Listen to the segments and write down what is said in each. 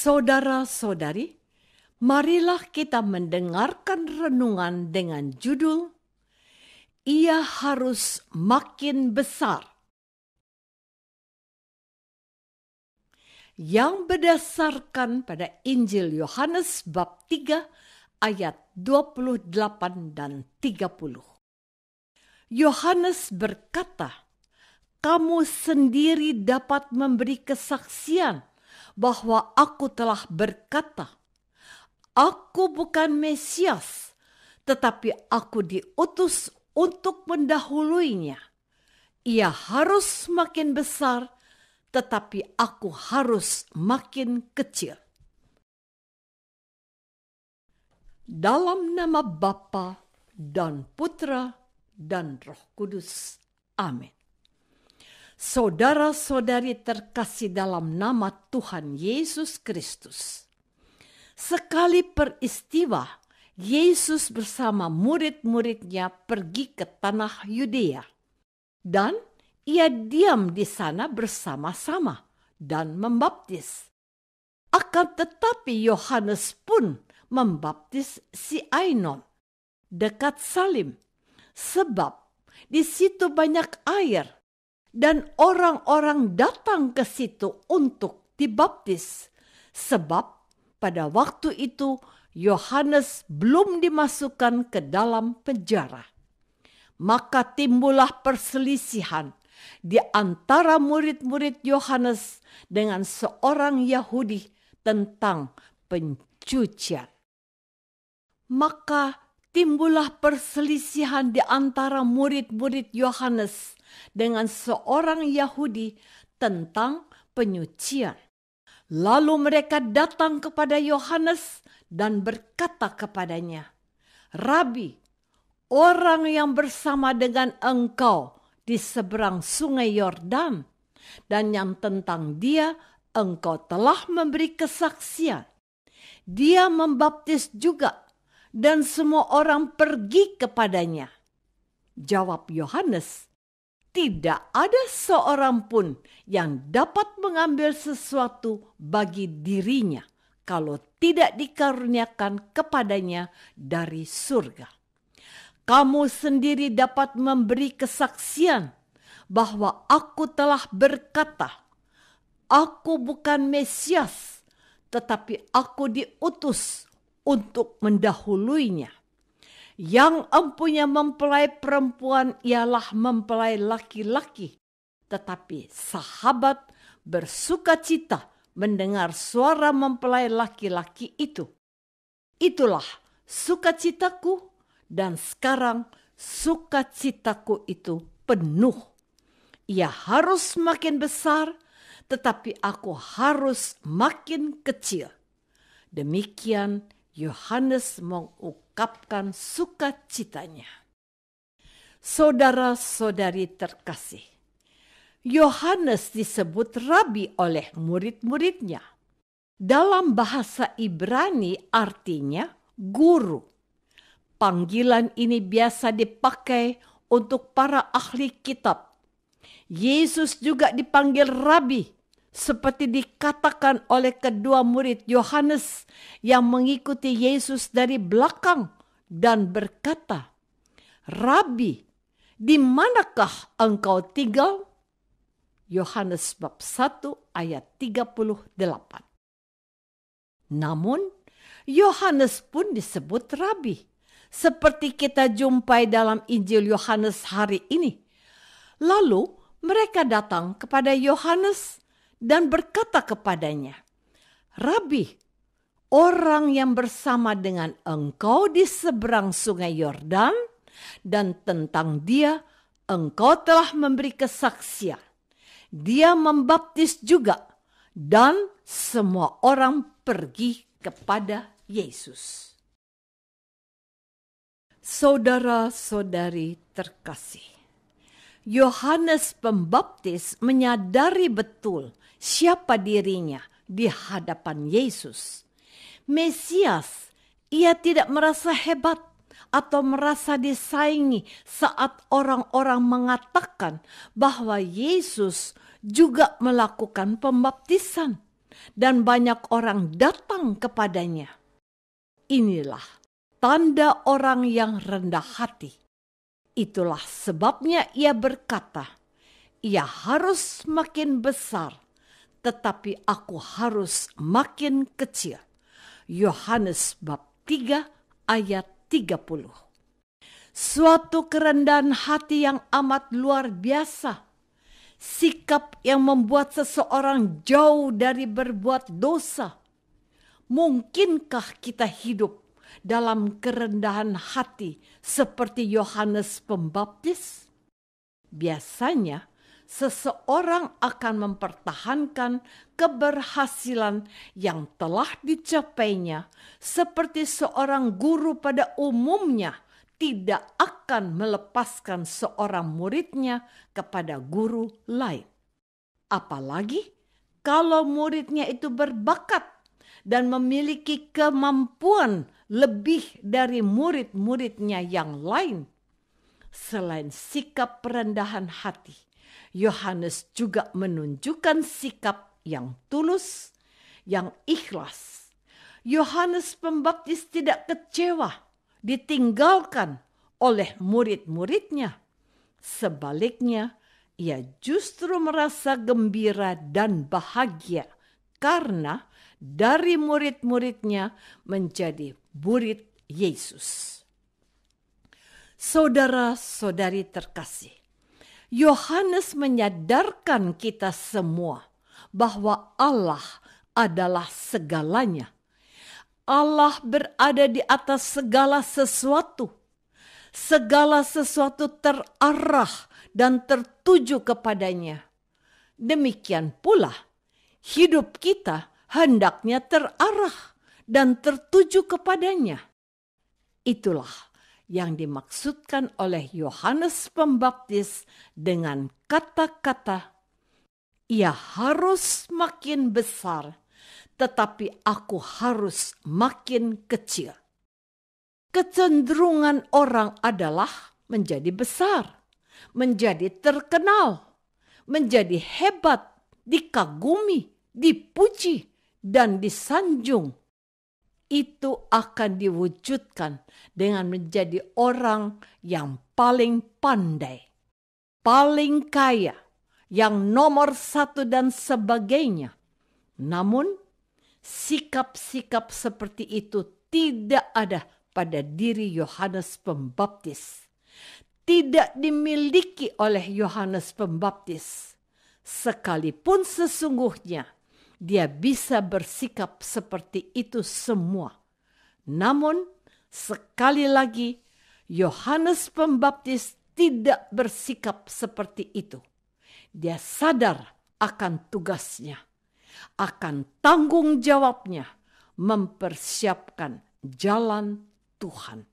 Saudara-saudari, marilah kita mendengarkan renungan dengan judul Ia Harus Makin Besar. Yang berdasarkan pada Injil Yohanes bab 3 ayat 28 dan 30. Yohanes berkata, "Kamu sendiri dapat memberi kesaksian bahwa aku telah berkata, Aku bukan Mesias, tetapi aku diutus untuk mendahuluinya. Ia harus makin besar, tetapi aku harus makin kecil. Dalam nama Bapa dan Putra dan Roh Kudus. Amin. Saudara-saudari terkasih dalam nama Tuhan Yesus Kristus. Sekali peristiwa, Yesus bersama murid-muridnya pergi ke tanah Yudea. Dan ia diam di sana bersama-sama dan membaptis. Akan tetapi Yohanes pun membaptis si Ainon dekat Salim, sebab di situ banyak air dan orang-orang datang ke situ untuk dibaptis, sebab pada waktu itu Yohanes belum dimasukkan ke dalam penjara. Maka timbullah perselisihan di antara murid-murid Yohanes dengan seorang Yahudi tentang pencucian. Maka timbullah perselisihan di antara murid-murid Yohanes dengan seorang Yahudi tentang penyucian. Lalu mereka datang kepada Yohanes dan berkata kepadanya, "Rabi, orang yang bersama dengan engkau di seberang Sungai Yordan, dan yang tentang dia engkau telah memberi kesaksian. Dia membaptis juga, dan semua orang pergi kepadanya." Jawab Yohanes, tidak ada seorang pun yang dapat mengambil sesuatu bagi dirinya kalau tidak dikaruniakan kepadanya dari surga. Kamu sendiri dapat memberi kesaksian bahwa aku telah berkata, "Aku bukan Mesias, tetapi aku diutus untuk mendahuluinya." Yang empunya mempelai perempuan ialah mempelai laki-laki. Tetapi sahabat bersuka cita mendengar suara mempelai laki-laki itu. Itulah sukacitaku dan sekarang sukacitaku itu penuh. Ia harus makin besar tetapi aku harus makin kecil. Demikian Yohanes mengukur mengungkapkan sukacitanya. Saudara-saudari terkasih, Yohanes disebut rabi oleh murid-muridnya. Dalam bahasa Ibrani artinya guru. Panggilan ini biasa dipakai untuk para ahli kitab. Yesus juga dipanggil rabi seperti dikatakan oleh kedua murid Yohanes yang mengikuti Yesus dari belakang dan berkata, "Rabi, di manakah engkau tinggal?" Yohanes bab 1 ayat 38. Namun, Yohanes pun disebut rabi, seperti kita jumpai dalam Injil Yohanes hari ini. Lalu mereka datang kepada Yohanes dan berkata kepadanya, "Rabi, orang yang bersama dengan engkau di seberang Sungai Yordan, dan tentang dia engkau telah memberi kesaksian. Dia membaptis juga, dan semua orang pergi kepada Yesus." Saudara-saudari terkasih, Yohanes Pembaptis menyadari betul siapa dirinya di hadapan Yesus. Mesias, ia tidak merasa hebat atau merasa disaingi saat orang-orang mengatakan bahwa Yesus juga melakukan pembaptisan dan banyak orang datang kepadanya. Inilah tanda orang yang rendah hati. Itulah sebabnya ia berkata, ia harus makin besar tetapi aku harus makin kecil. Yohanes bab 3 ayat 30. Suatu kerendahan hati yang amat luar biasa. Sikap yang membuat seseorang jauh dari berbuat dosa. Mungkinkah kita hidup dalam kerendahan hati seperti Yohanes Pembaptis? Biasanya seseorang akan mempertahankan keberhasilan yang telah dicapainya, seperti seorang guru pada umumnya tidak akan melepaskan seorang muridnya kepada guru lain. Apalagi kalau muridnya itu berbakat dan memiliki kemampuan lebih dari murid-muridnya yang lain. Selain sikap perendahan hati, Yohanes juga menunjukkan sikap yang tulus, yang ikhlas. Yohanes Pembaptis tidak kecewa ditinggalkan oleh murid-muridnya. Sebaliknya, ia justru merasa gembira dan bahagia karena dari murid-muridnya menjadi murid Yesus. Saudara-saudari terkasih, Yohanes menyadarkan kita semua bahwa Allah adalah segalanya. Allah berada di atas segala sesuatu. Segala sesuatu terarah dan tertuju kepadanya. Demikian pula, hidup kita hendaknya terarah dan tertuju kepadanya. Itulah yang dimaksudkan oleh Yohanes Pembaptis dengan kata-kata, "Ia harus makin besar, tetapi aku harus makin kecil." Kecenderungan orang adalah menjadi besar, menjadi terkenal, menjadi hebat, dikagumi, dipuji, dan disanjung itu akan diwujudkan dengan menjadi orang yang paling pandai, paling kaya, yang nomor satu dan sebagainya. Namun, sikap-sikap seperti itu tidak ada pada diri Yohanes Pembaptis, tidak dimiliki oleh Yohanes Pembaptis, sekalipun sesungguhnya dia bisa bersikap seperti itu semua. Namun, sekali lagi, Yohanes Pembaptis tidak bersikap seperti itu. Dia sadar akan tugasnya, akan tanggung jawabnya, mempersiapkan jalan Tuhan.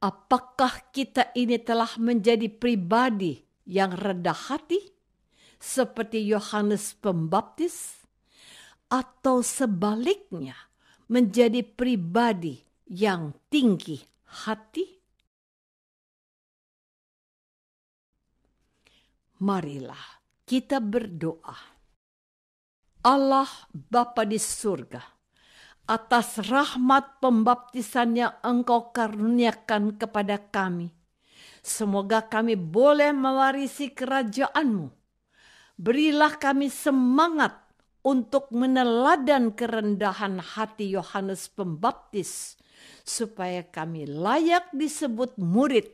Apakah kita ini telah menjadi pribadi yang rendah hati seperti Yohanes Pembaptis atau sebaliknya menjadi pribadi yang tinggi hati? Marilah kita berdoa. Allah Bapa di surga, atas rahmat pembaptisannya engkau karuniakan kepada kami – Semoga kami boleh mewarisi kerajaanmu. Berilah kami semangat untuk meneladan kerendahan hati Yohanes Pembaptis, supaya kami layak disebut murid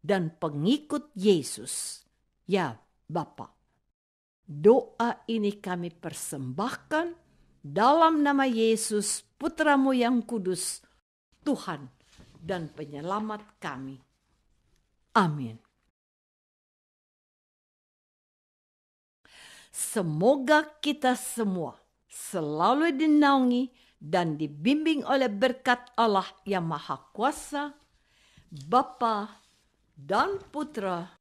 dan pengikut Yesus. Ya, Bapa. Doa ini kami persembahkan dalam nama Yesus, Putramu yang kudus, Tuhan dan penyelamat kami. Amin. Semoga kita semua selalu dinaungi dan dibimbing oleh berkat Allah yang Maha Kuasa, Bapa dan Putra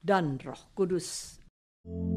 dan Roh Kudus. thank